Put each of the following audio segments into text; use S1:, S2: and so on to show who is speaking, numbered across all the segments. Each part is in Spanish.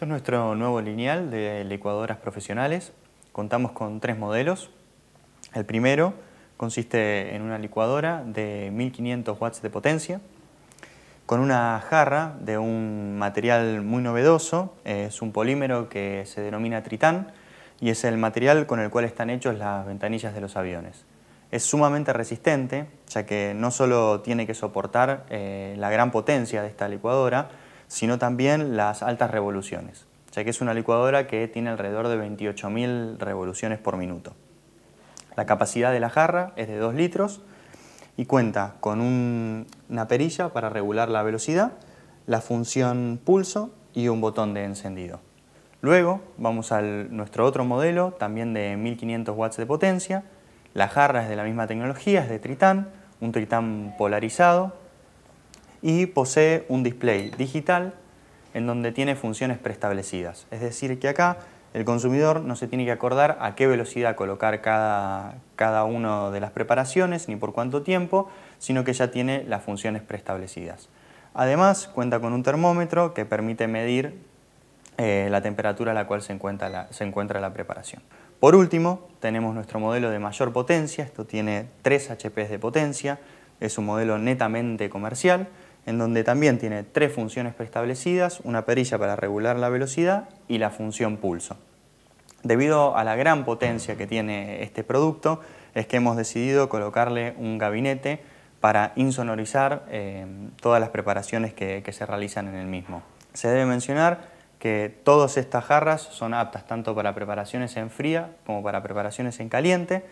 S1: Este es nuestro nuevo lineal de licuadoras profesionales. Contamos con tres modelos. El primero consiste en una licuadora de 1500 watts de potencia, con una jarra de un material muy novedoso, es un polímero que se denomina tritán y es el material con el cual están hechos las ventanillas de los aviones. Es sumamente resistente, ya que no solo tiene que soportar eh, la gran potencia de esta licuadora, sino también las altas revoluciones, ya que es una licuadora que tiene alrededor de 28.000 revoluciones por minuto. La capacidad de la jarra es de 2 litros y cuenta con una perilla para regular la velocidad, la función pulso y un botón de encendido. Luego vamos a nuestro otro modelo, también de 1500 watts de potencia. La jarra es de la misma tecnología, es de tritán, un tritán polarizado y posee un display digital en donde tiene funciones preestablecidas. Es decir, que acá el consumidor no se tiene que acordar a qué velocidad colocar cada, una de las preparaciones ni por cuánto tiempo, sino que ya tiene las funciones preestablecidas. Además, cuenta con un termómetro que permite medir eh, la temperatura a la cual se encuentra la, se encuentra la preparación. Por último, tenemos nuestro modelo de mayor potencia, esto tiene 3 HP de potencia, es un modelo netamente comercial, en donde también tiene tres funciones preestablecidas, una perilla para regular la velocidad y la función pulso. Debido a la gran potencia que tiene este producto, es que hemos decidido colocarle un gabinete para insonorizar eh, todas las preparaciones que, que se realizan en el mismo. Se debe mencionar que todas estas jarras son aptas tanto para preparaciones en fría como para preparaciones en caliente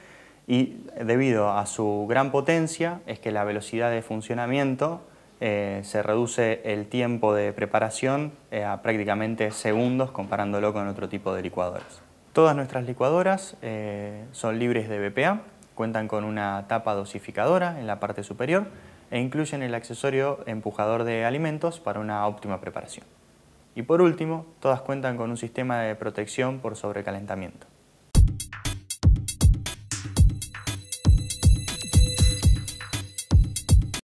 S1: y debido a su gran potencia es que la velocidad de funcionamiento eh, se reduce el tiempo de preparación eh, a prácticamente segundos comparándolo con otro tipo de licuadoras. Todas nuestras licuadoras eh, son libres de BPA, cuentan con una tapa dosificadora en la parte superior e incluyen el accesorio empujador de alimentos para una óptima preparación. Y por último, todas cuentan con un sistema de protección por sobrecalentamiento.